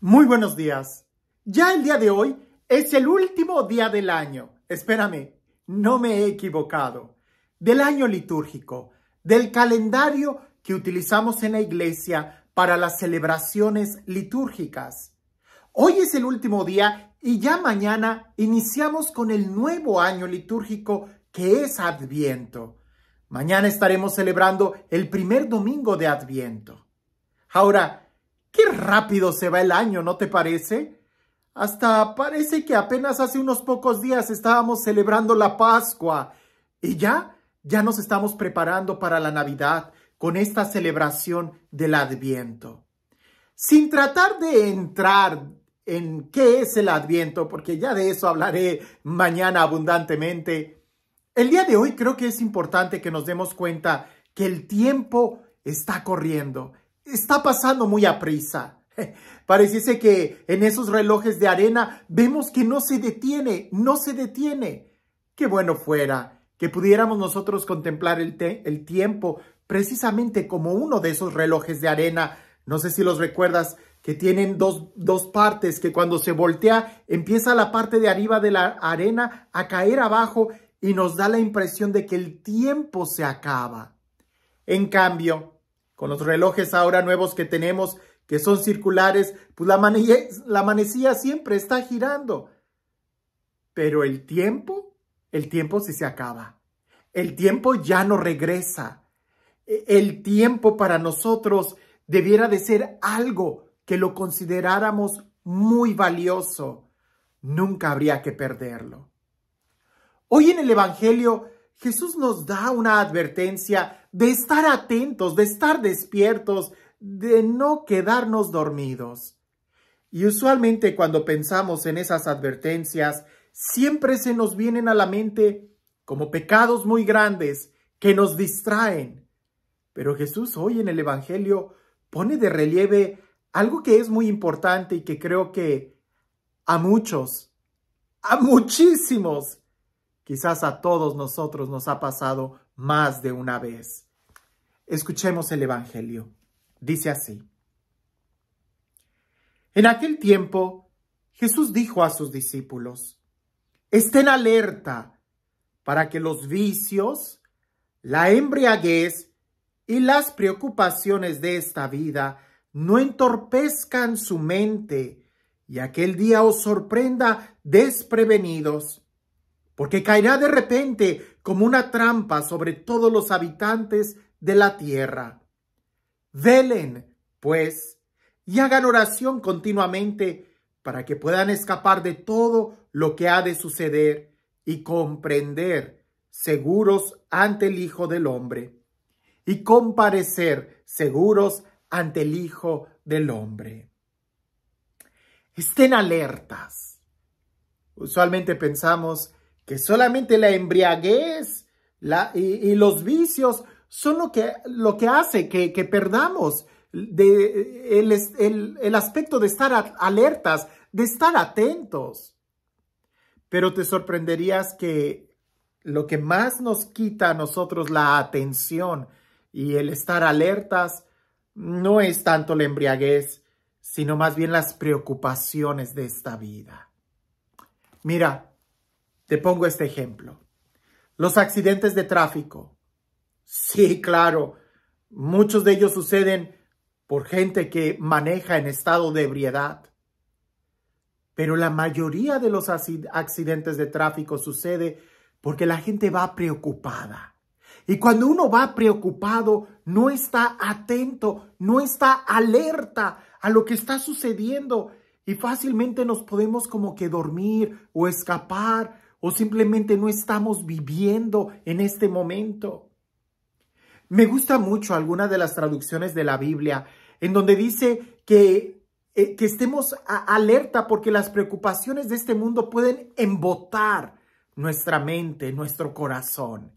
Muy buenos días. Ya el día de hoy es el último día del año. Espérame, no me he equivocado. Del año litúrgico, del calendario que utilizamos en la iglesia para las celebraciones litúrgicas. Hoy es el último día y ya mañana iniciamos con el nuevo año litúrgico que es Adviento. Mañana estaremos celebrando el primer domingo de Adviento. Ahora, Qué rápido se va el año, ¿no te parece? Hasta parece que apenas hace unos pocos días estábamos celebrando la Pascua y ya, ya nos estamos preparando para la Navidad con esta celebración del Adviento. Sin tratar de entrar en qué es el Adviento, porque ya de eso hablaré mañana abundantemente, el día de hoy creo que es importante que nos demos cuenta que el tiempo está corriendo está pasando muy a prisa. Pareciese que en esos relojes de arena vemos que no se detiene, no se detiene. Qué bueno fuera que pudiéramos nosotros contemplar el, el tiempo precisamente como uno de esos relojes de arena. No sé si los recuerdas, que tienen dos, dos, partes, que cuando se voltea empieza la parte de arriba de la arena a caer abajo y nos da la impresión de que el tiempo se acaba. En cambio, con los relojes ahora nuevos que tenemos, que son circulares, pues la, amanecía manecilla siempre está girando. Pero el tiempo, el tiempo sí se acaba. El tiempo ya no regresa. E-, el tiempo para nosotros debiera de ser algo que lo consideráramos muy valioso. Nunca habría que perderlo. Hoy en el Evangelio Jesús nos da una advertencia de estar atentos, de estar despiertos, de no quedarnos dormidos. Y usualmente cuando pensamos en esas advertencias, siempre se nos vienen a la mente como pecados muy grandes que nos distraen. Pero Jesús hoy en el Evangelio pone de relieve algo que es muy importante y que creo que a muchos, a muchísimos, Quizás a todos nosotros nos ha pasado más de una vez. Escuchemos el Evangelio. Dice así. En aquel tiempo, Jesús dijo a sus discípulos, estén alerta para que los vicios, la embriaguez y las preocupaciones de esta vida no entorpezcan su mente y aquel día os sorprenda desprevenidos porque caerá de repente como una trampa sobre todos los habitantes de la tierra. Velen, pues, y hagan oración continuamente para que puedan escapar de todo lo que ha de suceder y comprender seguros ante el Hijo del Hombre y comparecer seguros ante el Hijo del Hombre. Estén alertas. Usualmente pensamos que solamente la embriaguez la, y, los vicios son lo que, lo que hace que, perdamos el, el aspecto de estar alertas, de estar atentos. Pero te sorprenderías que lo que más nos quita a nosotros la atención y el estar alertas no es tanto la embriaguez, sino más bien las preocupaciones de esta vida. Mira, te pongo este ejemplo. Los accidentes de tráfico. Sí, claro. Muchos de ellos suceden por gente que maneja en estado de ebriedad. Pero la mayoría de los accidentes de tráfico sucede porque la gente va preocupada. Y cuando uno va preocupado, no está atento, no está alerta a lo que está sucediendo. Y fácilmente nos podemos como que dormir o escapar o simplemente no estamos viviendo en este momento. Me gusta mucho alguna de las traducciones de la Biblia en donde dice que, eh, que estemos alerta porque las preocupaciones de este mundo pueden embotar nuestra mente, nuestro corazón.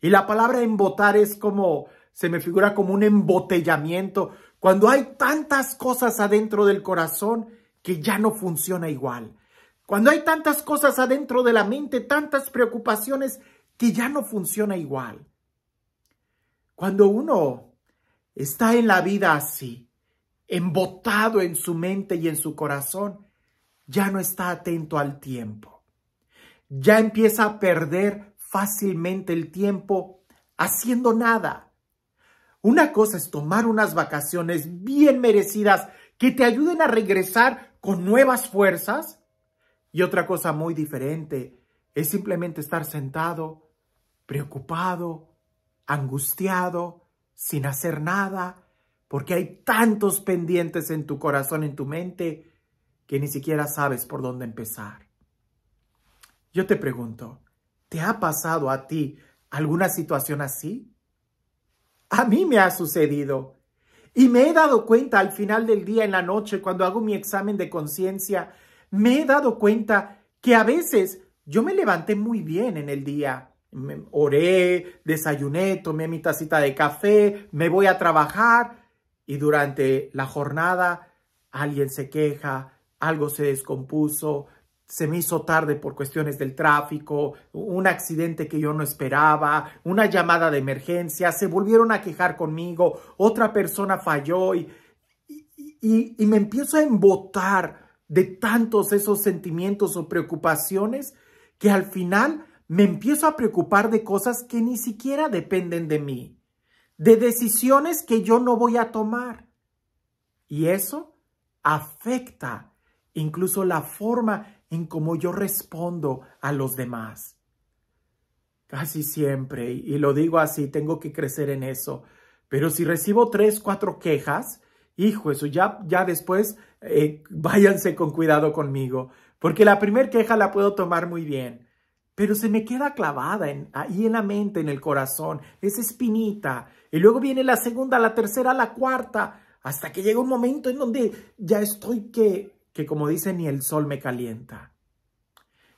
Y la palabra embotar es como, se me figura como un embotellamiento, cuando hay tantas cosas adentro del corazón que ya no funciona igual, cuando hay tantas cosas adentro de la mente, tantas preocupaciones que ya no funciona igual. Cuando uno está en la vida así, embotado en su mente y en su corazón, ya no está atento al tiempo. Ya empieza a perder fácilmente el tiempo haciendo nada. Una cosa es tomar unas vacaciones bien merecidas que te ayuden a regresar con nuevas fuerzas y otra cosa muy diferente es simplemente estar sentado, preocupado, angustiado, sin hacer nada, porque hay tantos pendientes en tu corazón, en tu mente, que ni siquiera sabes por dónde empezar. Yo te pregunto, ¿te ha pasado a ti alguna situación así? A mí me ha sucedido. Y me he dado cuenta al final del día, en la noche, cuando hago mi examen de conciencia, me he dado cuenta que a veces yo me levanté muy bien en el día. oré, desayuné, tomé mi tacita de café, me voy a trabajar y durante la jornada alguien se queja, algo se descompuso, se me hizo tarde por cuestiones del tráfico, un accidente que yo no esperaba, una llamada de emergencia, se volvieron a quejar conmigo, otra persona falló y, y me empiezo a embotar de tantos esos sentimientos o preocupaciones que al final me empiezo a preocupar de cosas que ni siquiera dependen de mí, de decisiones que yo no voy a tomar. Y eso afecta incluso la forma en cómo yo respondo a los demás. Casi siempre, y lo digo así, tengo que crecer en eso, pero si recibo tres, cuatro quejas, hijo, eso ya, ya después eh, váyanse con cuidado conmigo, porque la primer queja la puedo tomar muy bien, pero se me queda clavada ahí en la mente, en el corazón, esa espinita, y luego viene la segunda, la tercera, la cuarta, hasta que llega un momento en donde ya estoy que, que como dice, ni el sol me calienta.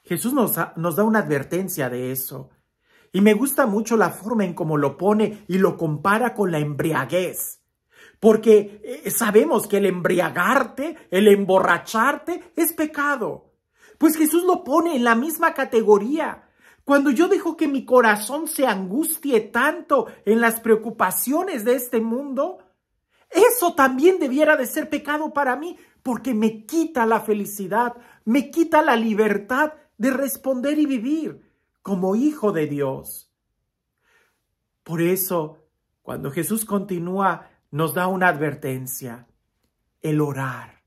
Jesús nos, nos da una advertencia de eso. Y me gusta mucho la forma en cómo lo pone y lo compara con la embriaguez porque eh, sabemos que el embriagarte, el emborracharte es pecado. Pues Jesús lo pone en la misma categoría. Cuando yo dejo que mi corazón se angustie tanto en las preocupaciones de este mundo, eso también debiera de ser pecado para mí, porque me quita la felicidad, me quita la libertad de responder y vivir como hijo de Dios. Por eso, cuando Jesús continúa nos da una advertencia, el orar.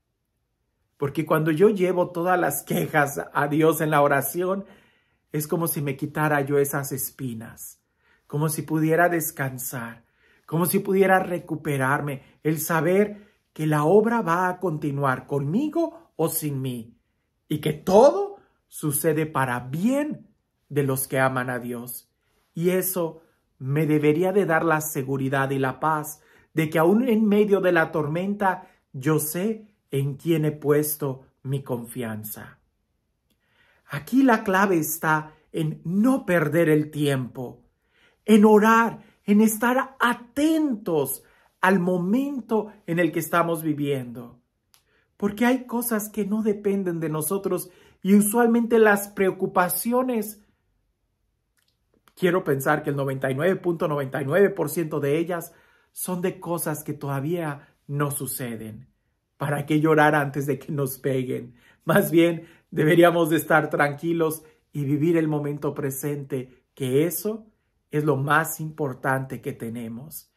Porque cuando yo llevo todas las quejas a Dios en la oración, es como si me quitara yo esas espinas, como si pudiera descansar, como si pudiera recuperarme, el saber que la obra va a continuar conmigo o sin mí, y que todo sucede para bien de los que aman a Dios. Y eso me debería de dar la seguridad y la paz de que aún en medio de la tormenta yo sé en quién he puesto mi confianza. Aquí la clave está en no perder el tiempo, en orar, en estar atentos al momento en el que estamos viviendo. Porque hay cosas que no dependen de nosotros y usualmente las preocupaciones, quiero pensar que el 99.99% de ellas son de cosas que todavía no suceden. ¿Para qué llorar antes de que nos peguen? Más bien, deberíamos de estar tranquilos y vivir el momento presente, que eso es lo más importante que tenemos.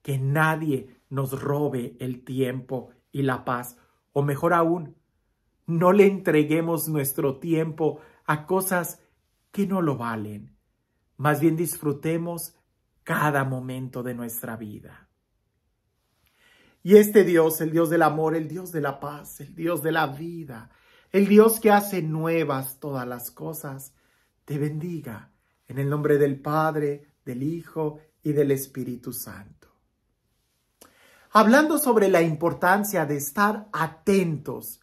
Que nadie nos robe el tiempo y la paz, o mejor aún, no le entreguemos nuestro tiempo a cosas que no lo valen. Más bien disfrutemos cada momento de nuestra vida. Y este Dios, el Dios del amor, el Dios de la paz, el Dios de la vida, el Dios que hace nuevas todas las cosas, te bendiga en el nombre del Padre, del Hijo y del Espíritu Santo. Hablando sobre la importancia de estar atentos,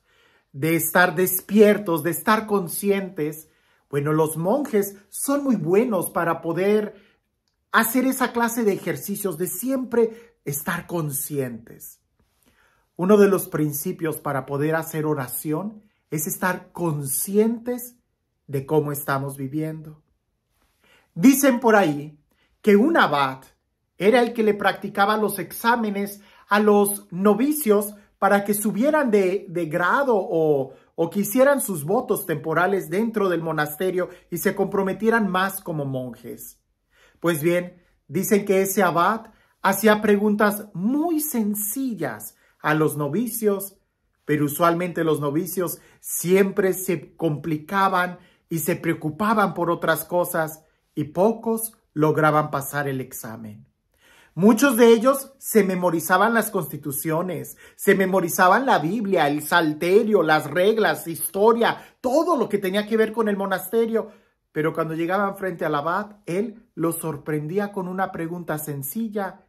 de estar despiertos, de estar conscientes, bueno, los monjes son muy buenos para poder hacer esa clase de ejercicios, de siempre estar conscientes. Uno de los principios para poder hacer oración es estar conscientes de cómo estamos viviendo. Dicen por ahí que un abad era el que le practicaba los exámenes a los novicios para que subieran de, grado o, o que hicieran sus votos temporales dentro del monasterio y se comprometieran más como monjes. Pues bien, dicen que ese abad hacía preguntas muy sencillas a los novicios, pero usualmente los novicios siempre se complicaban y se preocupaban por otras cosas y pocos lograban pasar el examen. Muchos de ellos se memorizaban las constituciones, se memorizaban la Biblia, el salterio, las reglas, historia, todo lo que tenía que ver con el monasterio, pero cuando llegaban frente al abad, él los sorprendía con una pregunta sencilla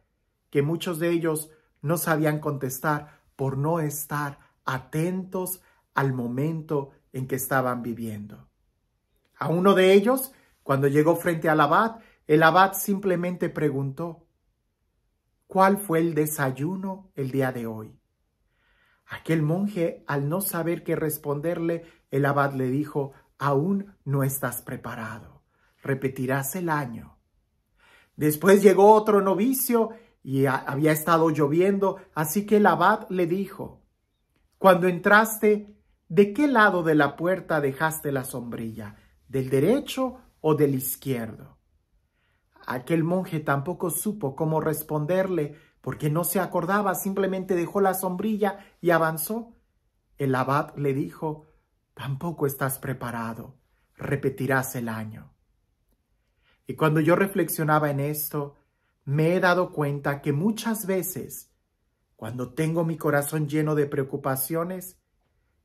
que muchos de ellos no sabían contestar por no estar atentos al momento en que estaban viviendo. A uno de ellos, cuando llegó frente al abad, el abad simplemente preguntó, ¿cuál fue el desayuno el día de hoy? Aquel monje, al no saber qué responderle, el abad le dijo, aún no estás preparado. Repetirás el año. Después llegó otro novicio y había estado lloviendo, así que el abad le dijo, cuando entraste, ¿de qué lado de la puerta dejaste la sombrilla? ¿Del derecho o del izquierdo? Aquel monje tampoco supo cómo responderle, porque no se acordaba, simplemente dejó la sombrilla y avanzó. El abad le dijo, tampoco estás preparado, repetirás el año. Y cuando yo reflexionaba en esto, me he dado cuenta que muchas veces, cuando tengo mi corazón lleno de preocupaciones,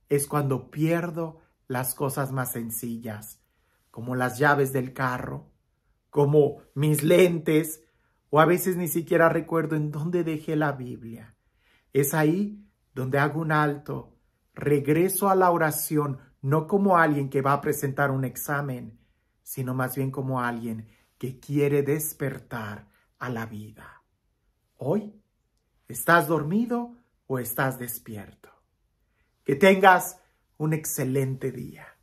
es cuando pierdo las cosas más sencillas, como las llaves del carro, como mis lentes, o a veces ni siquiera recuerdo en dónde dejé la Biblia. Es ahí donde hago un alto regreso a la oración no como alguien que va a presentar un examen, sino más bien como alguien que quiere despertar a la vida. Hoy, ¿estás dormido o estás despierto? Que tengas un excelente día.